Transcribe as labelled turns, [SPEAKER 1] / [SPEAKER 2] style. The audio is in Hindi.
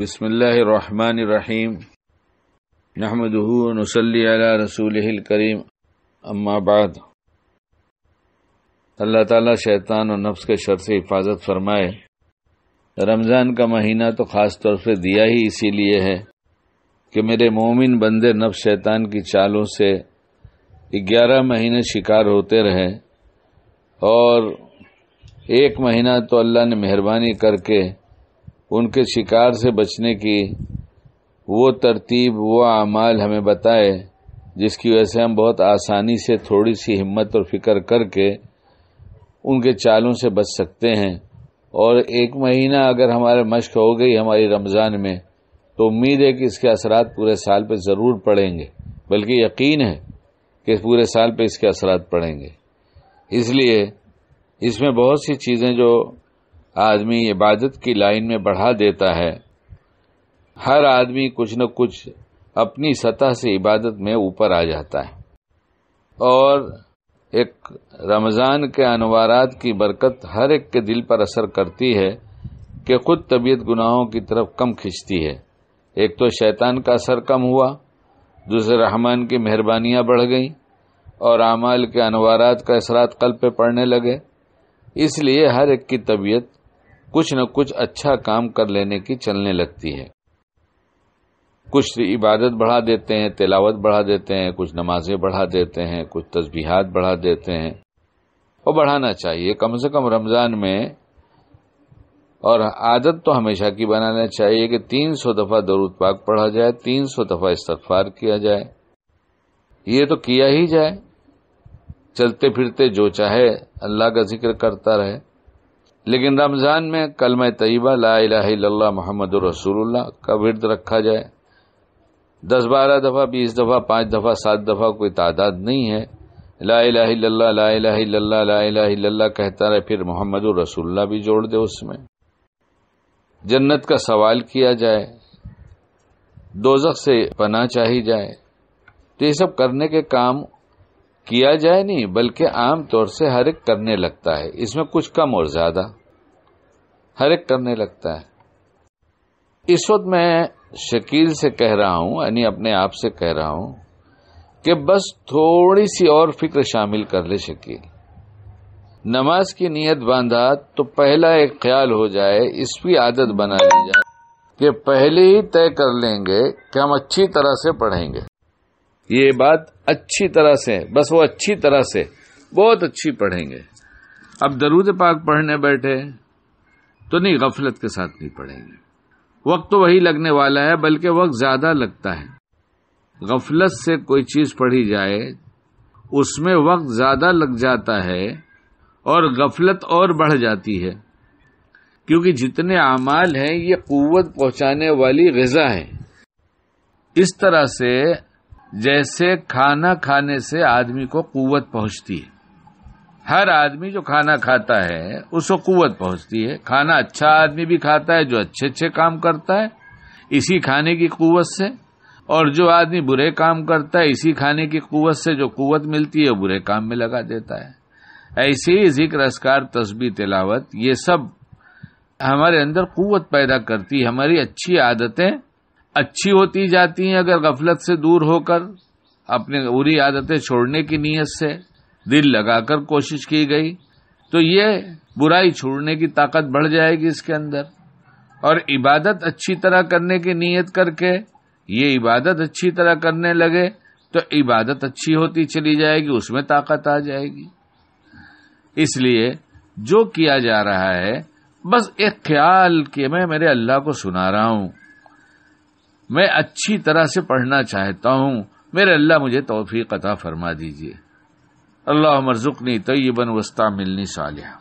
[SPEAKER 1] बिसमीम नहमदूनसली रसूल करीम अम्माबाद अल्लाह ताला शैतान और नफ्स के शर से हिफाजत फरमाए रमज़ान का महीना तो ख़ास तौर से दिया ही इसीलिए है कि मेरे मोमिन बंदे नफ्स शैतान की चालों से ग्यारह महीने शिकार होते रहे और एक महीना तो अल्लाह ने मेहरबानी करके उनके शिकार से बचने की वो तरतीब वो अमाल हमें बताए जिसकी वजह से हम बहुत आसानी से थोड़ी सी हिम्मत और फिक्र करके उनके चालों से बच सकते हैं और एक महीना अगर हमारे मश्क हो गई हमारी रमज़ान में तो उम्मीद है कि इसके असरात पूरे साल पे ज़रूर पड़ेंगे बल्कि यकीन है कि पूरे साल पे इसके असरात पड़ेंगे इसलिए इसमें बहुत सी चीज़ें जो आदमी इबादत की लाइन में बढ़ा देता है हर आदमी कुछ न कुछ अपनी सतह से इबादत में ऊपर आ जाता है और एक रमज़ान के अनवारात की बरकत हर एक के दिल पर असर करती है कि खुद तबीयत गुनाहों की तरफ कम खींचती है एक तो शैतान का असर कम हुआ दूसरे रहमान की मेहरबानियां बढ़ गईं और अमाल के अनवारात का असरात कल पे पड़ने लगे इसलिए हर एक की तबीयत कुछ न कुछ अच्छा काम कर लेने की चलने लगती है कुछ इबादत बढ़ा देते हैं तिलावत बढ़ा देते हैं कुछ नमाजें बढ़ा देते हैं कुछ तस्बीहात बढ़ा देते हैं और बढ़ाना चाहिए कम से कम रमज़ान में और आदत तो हमेशा की बनाना चाहिए कि 300 दफ़ा दरूद पाक पढ़ा जाए 300 दफ़ा इस्तफार किया जाए ये तो किया ही जाए चलते फिरते जो चाहे अल्लाह का जिक्र करता रहे लेकिन रमज़ान में कलम तयबा ला मोहम्मद रसूलुल्लाह का विरद रखा जाए दस बारह दफ़ा बीस दफ़ा पांच दफ़ा सात दफ़ा कोई तादाद नहीं है ला ला ला लल्ला कहता रहे फिर मोहम्मद रसुल्ला भी जोड़ दे उसमें जन्नत का सवाल किया जाए दोजक से पना चाही जाए तो ये सब करने के काम किया जाए नहीं बल्कि आम तौर से हर एक करने लगता है इसमें कुछ कम और ज़्यादा हर एक करने लगता है इस वक्त मैं शकील से कह रहा हूं यानी अपने आप से कह रहा हूं कि बस थोड़ी सी और फिक्र शामिल कर ले शकील नमाज की नीयत बांधा तो पहला एक ख्याल हो जाए इसकी आदत बना ली जाए कि पहले ही तय कर लेंगे कि हम अच्छी तरह से पढ़ेंगे ये बात अच्छी तरह से बस वो अच्छी तरह से बहुत अच्छी पढ़ेंगे अब दरूद पाक पढ़ने बैठे तो नहीं गफलत के साथ नहीं पढ़ेंगे वक्त तो वही लगने वाला है बल्कि वक्त ज्यादा लगता है गफलत से कोई चीज पढ़ी जाए उसमें वक्त ज्यादा लग जाता है और गफलत और बढ़ जाती है क्योंकि जितने अमाल हैं ये कुवत पहुंचाने वाली गजा है इस तरह से जैसे खाना खाने से आदमी को कुवत पहुंचती है हर आदमी जो खाना खाता है उसको कुवत पहुंचती है खाना अच्छा आदमी भी खाता है जो अच्छे अच्छे काम करता है इसी खाने की कुवत से और जो आदमी बुरे काम करता है इसी खाने की कुवत से जो कुवत मिलती है बुरे काम में लगा देता है ऐसे ही जिक्र असकार तस्बी तिलावत ये सब हमारे अंदर कुवत पैदा करती है हमारी अच्छी आदतें अच्छी होती जाती हैं अगर गफलत से दूर होकर अपने बुरी आदतें छोड़ने की नीयत से दिल लगाकर कोशिश की गई तो ये बुराई छोड़ने की ताकत बढ़ जाएगी इसके अंदर और इबादत अच्छी तरह करने की नीयत करके ये इबादत अच्छी तरह करने लगे तो इबादत अच्छी होती चली जाएगी उसमें ताकत आ जाएगी इसलिए जो किया जा रहा है बस एक ख्याल कि मैं मेरे अल्लाह को सुना रहा हूं मैं अच्छी तरह से पढ़ना चाहता हूं मेरे अल्लाह मुझे तोफी कथा फरमा दीजिए अल्लाह मरजुकनी बन वस्ता मिलनी सालिया